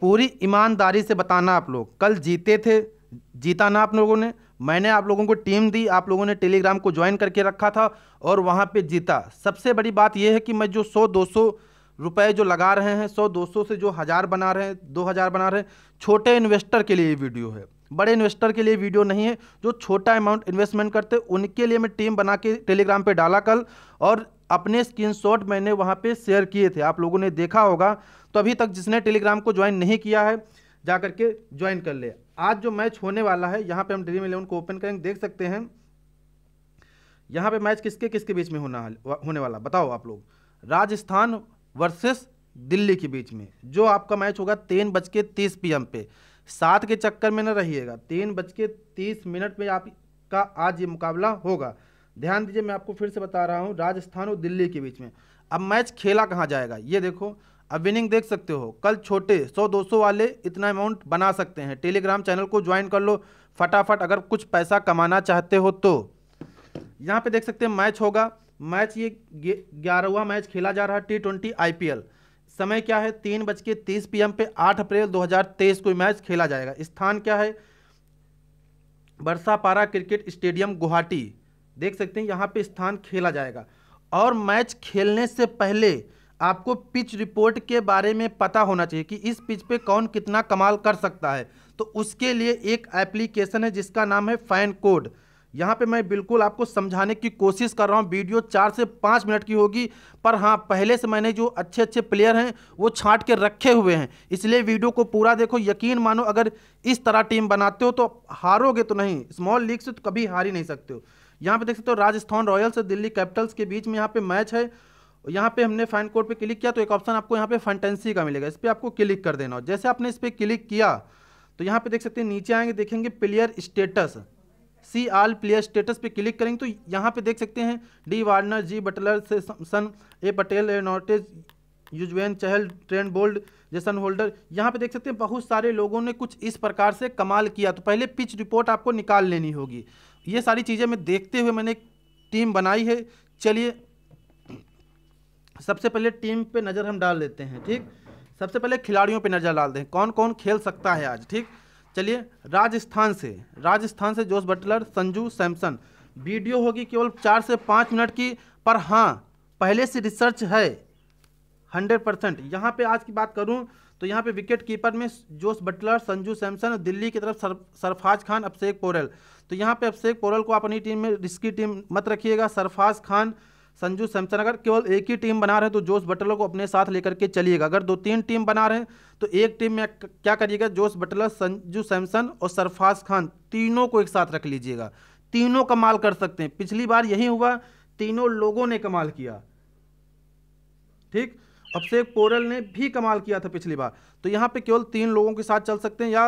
पूरी ईमानदारी से बताना आप लोग कल जीते थे जीता ना आप लोगों ने मैंने आप लोगों को टीम दी आप लोगों ने टेलीग्राम को ज्वाइन करके रखा था और वहाँ पे जीता सबसे बड़ी बात यह है कि मैं जो 100 200 रुपए जो लगा रहे हैं 100 200 से जो हज़ार बना रहे हैं दो हज़ार बना रहे हैं छोटे इन्वेस्टर के लिए वीडियो है बड़े इन्वेस्टर के लिए वीडियो नहीं है जो छोटा अमाउंट इन्वेस्टमेंट करते उनके लिए मैं टीम बना के टेलीग्राम पर डाला कल और अपने स्क्रीन मैंने वहाँ पर शेयर किए थे आप लोगों ने देखा होगा तो अभी तक जिसने टेलीग्राम को ज्वाइन नहीं किया है जा करके ज्वाइन कर ले आज जो मैच होने वाला है यहाँ पे हम ड्रीम इलेवन को ओपन करेंगे देख सकते हैं यहाँ पे मैच किसके किसके बीच में होना होने वाला बताओ आप लोग राजस्थान वर्सेस दिल्ली के बीच में जो आपका मैच होगा तीन बज के तीस पी एम पे सात के चक्कर में न रहिएगा तीन बज के तीस मिनट में आपका आज ये मुकाबला होगा ध्यान दीजिए मैं आपको फिर से बता रहा हूँ राजस्थान और दिल्ली के बीच में अब मैच खेला कहाँ जाएगा ये देखो अब विनिंग देख सकते हो कल छोटे 100-200 वाले इतना अमाउंट बना सकते हैं टेलीग्राम चैनल को ज्वाइन कर लो फटाफट अगर कुछ पैसा कमाना चाहते हो तो यहाँ पे देख सकते हैं मैच होगा मैच ये ग्यारहवा मैच खेला जा रहा है टी ट्वेंटी समय क्या है तीन बज के तीस पी पे आठ अप्रैल 2023 को मैच खेला जाएगा स्थान क्या है बरसापारा क्रिकेट स्टेडियम गुवाहाटी देख सकते हैं यहाँ पे स्थान खेला जाएगा और मैच खेलने से पहले आपको पिच रिपोर्ट के बारे में पता होना चाहिए कि इस पिच पे कौन कितना कमाल कर सकता है तो उसके लिए एक एप्लीकेशन है जिसका नाम है फैन कोड यहाँ पे मैं बिल्कुल आपको समझाने की कोशिश कर रहा हूँ वीडियो चार से पाँच मिनट की होगी पर हाँ पहले से मैंने जो अच्छे अच्छे प्लेयर हैं वो छांट के रखे हुए हैं इसलिए वीडियो को पूरा देखो यकीन मानो अगर इस तरह टीम बनाते हो तो हारोगे तो नहीं स्मॉल लीग से तो कभी हार ही नहीं सकते हो यहाँ पे देख सकते हो राजस्थान रॉयल्स और दिल्ली कैपिटल्स के बीच में यहाँ पर मैच है यहाँ पे हमने फाइन कोड पे क्लिक किया तो एक ऑप्शन आपको यहाँ पे फंटेंसी का मिलेगा इस पर आपको क्लिक कर देना जैसे आपने इस पर क्लिक किया तो यहाँ पे देख सकते हैं नीचे आएंगे देखेंगे player status see all player status पे क्लिक करेंगे तो यहाँ पे देख सकते हैं डी वार्नर जी बटलर से सन A Patel A Nortje Yuzvendra Chahal Trent Boult Jason Holder यहाँ पे देख सकते हैं बहुत सारे लोगों ने कुछ इस प्रकार से कमाल किया तो पहले पिच रिपोर्ट आपको निकाल लेनी होगी ये सारी चीज़ें मैं देखते हुए मैंने टीम बनाई है चलिए सबसे पहले टीम पे नज़र हम डाल लेते हैं ठीक सबसे पहले खिलाड़ियों पे नज़र डालते हैं कौन कौन खेल सकता है आज ठीक चलिए राजस्थान से राजस्थान से जोश बटलर संजू सैमसन वीडियो होगी केवल चार से पाँच मिनट की पर हाँ पहले से रिसर्च है हंड्रेड परसेंट यहाँ पर आज की बात करूँ तो यहाँ पे विकेट कीपर में जोश बटलर संजू सैमसन दिल्ली की तरफ सर, सरफाज खान अभिषेक पोरल तो यहाँ पे अभिषेक पोरल को अपनी टीम में रिस्की टीम मत रखिएगा सरफाज खान संजू सैमसन अगर केवल एक ही टीम बना रहे तो जोश बटलर को अपने साथ लेकर के चलिएगा अगर दो तीन टीम बना रहे हैं तो एक टीम में क्या करिएगा जोश बटलर संजू सैमसन और सरफाज खान तीनों को एक साथ रख लीजिएगा तीनों कमाल कर सकते हैं पिछली बार यही हुआ तीनों लोगों ने कमाल किया ठीक अभिषेक पोरल ने भी कमाल किया था पिछली बार तो यहाँ पे केवल तीन लोगों के साथ चल सकते हैं या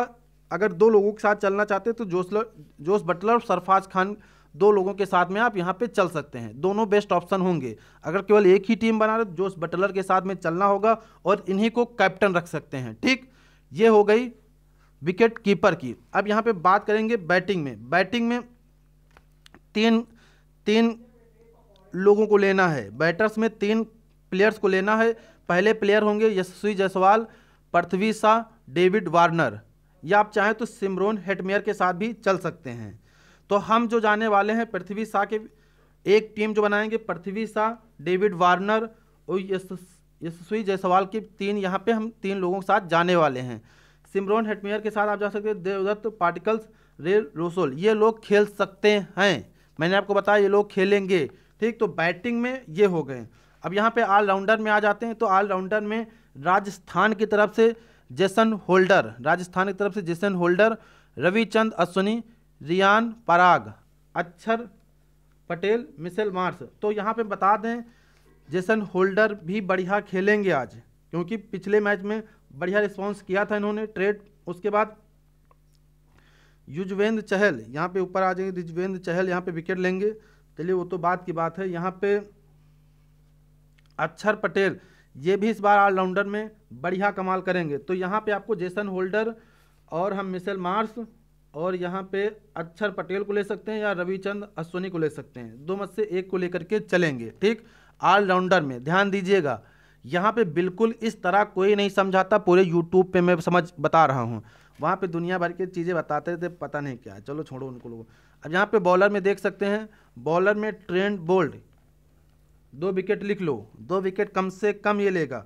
अगर दो लोगों के साथ चलना चाहते हैं तो जोश जोश बटलर और सरफाज खान दो लोगों के साथ में आप यहाँ पे चल सकते हैं दोनों बेस्ट ऑप्शन होंगे अगर केवल एक ही टीम बना रहे जोश बटलर के साथ में चलना होगा और इन्हीं को कैप्टन रख सकते हैं ठीक ये हो गई विकेट कीपर की अब यहाँ पे बात करेंगे बैटिंग में बैटिंग में तीन तीन लोगों को लेना है बैटर्स में तीन प्लेयर्स को लेना है पहले प्लेयर होंगे यशस्वी जायसवाल पृथ्वी शाह डेविड वार्नर या आप चाहें तो सिमरोन हेटमेयर के साथ भी चल सकते हैं तो हम जो जाने वाले हैं पृथ्वी शाह के एक टीम जो बनाएंगे पृथ्वी शाह डेविड वार्नर और यशस्वी जायसवाल की तीन यहाँ पे हम तीन लोगों के साथ जाने वाले हैं सिमरोन हेटमेयर के साथ आप जा सकते हैं देवदत्त पार्टिकल्स रे रोसोल ये लोग खेल सकते हैं मैंने आपको बताया ये लोग खेलेंगे ठीक तो बैटिंग में ये हो गए अब यहाँ पे ऑलराउंडर में आ जाते हैं तो ऑलराउंडर में राजस्थान की तरफ से जेसन होल्डर राजस्थान की तरफ से Jason Holder Ravichandran Ashwin Riyan Parag Axar Patel micelle Mars तो यहाँ पे बता दें जेसन होल्डर भी बढ़िया खेलेंगे आज क्योंकि पिछले मैच में बढ़िया रिस्पॉन्स किया था इन्होंने ट्रेड उसके बाद युजवेंद्र चहल यहाँ पे ऊपर आ जाएंगे युजवेंद्र चहल यहाँ पे विकेट लेंगे चलिए वो तो बात की बात है यहाँ पे अक्षर पटेल ये भी इस बार ऑलराउंडर में बढ़िया कमाल करेंगे तो यहाँ पे आपको जेसन होल्डर और हम मिसेल मार्स और यहाँ पे अक्षर पटेल को ले सकते हैं या रविचंद अश्वनी को ले सकते हैं दो मत से एक को लेकर के चलेंगे ठीक ऑलराउंडर में ध्यान दीजिएगा यहाँ पे बिल्कुल इस तरह कोई नहीं समझाता पूरे यूट्यूब पे मैं समझ बता रहा हूँ वहाँ पे दुनिया भर की चीज़ें बताते थे पता नहीं क्या चलो छोड़ो उनको लोगों अब यहाँ पे बॉलर में देख सकते हैं बॉलर में ट्रेंड बोल्ड दो विकेट लिख लो दो विकेट कम से कम ये लेगा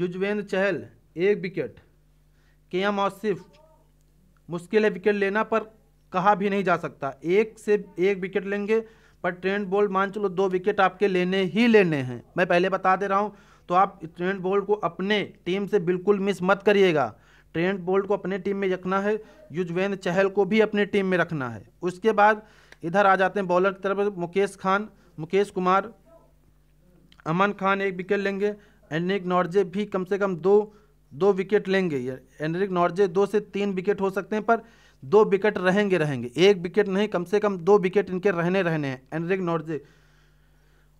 युजवेंद्र चहल एक विकेट के एम आसिफ मुश्किल है विकेट लेना पर कहा भी नहीं जा सकता एक से एक विकेट लेंगे पर ट्रेंड बोल्ट मान चलो दो विकेट आपके लेने ही लेने हैं मैं पहले बता दे रहा हूँ तो आप ट्रेंड बोल्ट को अपने टीम से बिल्कुल मिस मत करिएगा ट्रेंड बोल्ट को अपने टीम में रखना है युजवेंद्र चहल को भी अपने टीम में रखना है उसके बाद इधर आ जाते हैं बॉलर की तरफ मुकेश खान मुकेश कुमार अमन खान एक विकेट लेंगे एनिक नॉर्जे भी कम से कम दो दो विकेट लेंगे एनरिक नॉर्जे दो से तीन विकेट हो सकते हैं पर दो विकेट रहेंगे रहेंगे एक विकेट नहीं कम से कम दो विकेट इनके रहने रहने हैं एनरिक नॉर्जे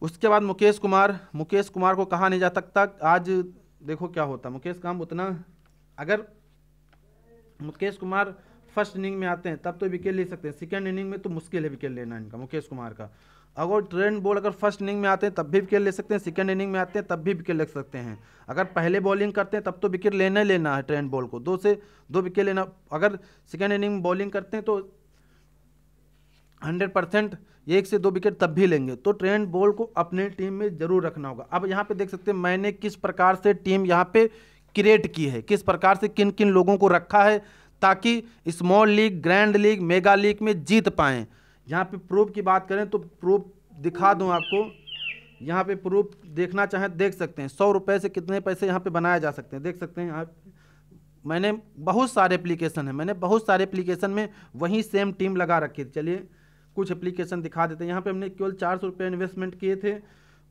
उसके बाद मुकेश कुमार मुकेश कुमार को कहा नहीं जा सकता आज देखो क्या होता मुकेश काम उतना अगर मुकेश कुमार फर्स्ट इनिंग में आते हैं तब तो विकेट ले सकते हैं सेकेंड इनिंग में तो मुश्किल है विकेट लेना इनका मुकेश कुमार का अगर ट्रेंड बोल अगर फर्स्ट इनिंग में आते हैं तब भी विकेट ले सकते हैं सेकेंड इनिंग में आते हैं तब भी विकेट ले सकते हैं अगर पहले बॉलिंग करते हैं तब तो विकेट लेना ही लेना है ट्रेंड बॉल को दो से दो विकेट लेना अगर सेकेंड इनिंग में बॉलिंग करते हैं तो हंड्रेड परसेंट एक से दो विकेट तब भी लेंगे तो ट्रेंड बॉल को अपनी टीम में जरूर रखना होगा अब यहाँ पे देख सकते हैं मैंने किस प्रकार से टीम यहाँ पे क्रिएट की है किस प्रकार से किन किन लोगों को रखा है ताकि small league grand league mega league में जीत पाएँ यहाँ पे प्रूफ की बात करें तो प्रूफ दिखा दूँ आपको यहाँ पे प्रूफ देखना चाहें देख सकते हैं सौ रुपये से कितने पैसे यहाँ पे बनाए जा सकते हैं देख सकते हैं आप मैंने बहुत सारे एप्लीकेशन है मैंने बहुत सारे एप्लीकेशन में वही सेम टीम लगा रखी थी चलिए कुछ एप्लीकेशन दिखा देते हैं यहाँ पर हमने केवल चार सौ रुपये इन्वेस्टमेंट किए थे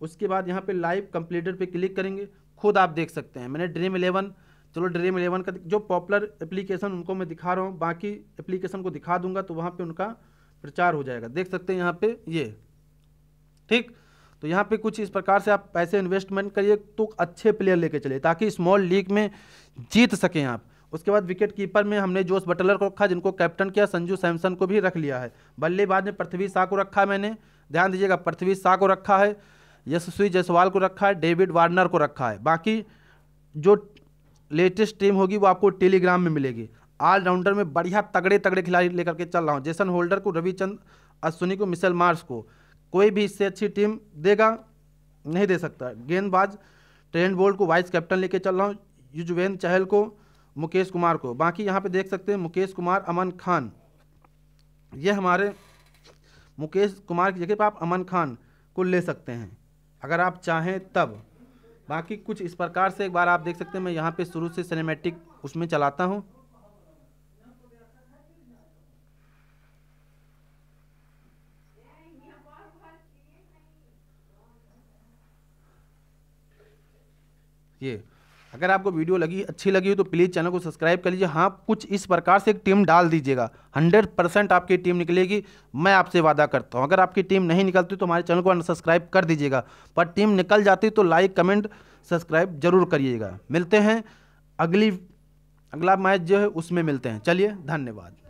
उसके बाद यहाँ पर लाइव कंप्लीटर पर क्लिक करेंगे खुद आप देख सकते हैं मैंने ड्रीम इलेवन चलो ड्रीम इलेवन का जो पॉपुलर एप्लीकेशन उनको मैं दिखा रहा हूँ बाकी एप्लीकेशन को दिखा दूंगा तो वहाँ पर उनका प्रचार हो जाएगा देख सकते हैं यहाँ पे ये ठीक तो यहाँ पे कुछ इस प्रकार से आप पैसे इन्वेस्टमेंट करिए तो अच्छे प्लेयर लेके चले ताकि स्मॉल लीग में जीत सकें आप उसके बाद विकेट कीपर में हमने जोश बटलर को रखा जिनको कैप्टन किया संजू सैमसन को भी रख लिया है बल्लेबाज में पृथ्वी शाह को रखा मैंने ध्यान दीजिएगा पृथ्वी शाह को रखा है यशस्वी जायसवाल को रखा है डेविड वार्नर को रखा है बाकी जो लेटेस्ट टीम होगी वो आपको टेलीग्राम में मिलेगी ऑलराउंडर में बढ़िया तगड़े तगड़े खिलाड़ी लेकर के चल रहा हूँ जैसन होल्डर को रविचंद अश्विनी को मिशेल मार्स को कोई भी इससे अच्छी टीम देगा नहीं दे सकता गेंदबाज ट्रेंड बोल्ट को वाइस कैप्टन लेके चल रहा हूँ युजवेन चहल को मुकेश कुमार को बाकी यहाँ पे देख सकते हैं मुकेश कुमार अमन खान ये हमारे मुकेश कुमार की जगह पर आप अमन खान को ले सकते हैं अगर आप चाहें तब बाकी कुछ इस प्रकार से एक बार आप देख सकते हैं मैं यहाँ पे शुरू से सिनेमेटिक उसमें चलाता हूँ ये अगर आपको वीडियो लगी अच्छी लगी हो तो प्लीज़ चैनल को सब्सक्राइब कर लीजिए हाँ कुछ इस प्रकार से एक टीम डाल दीजिएगा हंड्रेड परसेंट आपकी टीम निकलेगी मैं आपसे वादा करता हूँ अगर आपकी टीम नहीं निकलती तो हमारे चैनल को अनसब्सक्राइब कर दीजिएगा पर टीम निकल जाती तो लाइक कमेंट सब्सक्राइब जरूर करिएगा मिलते हैं अगली अगला मैच जो है उसमें मिलते हैं चलिए धन्यवाद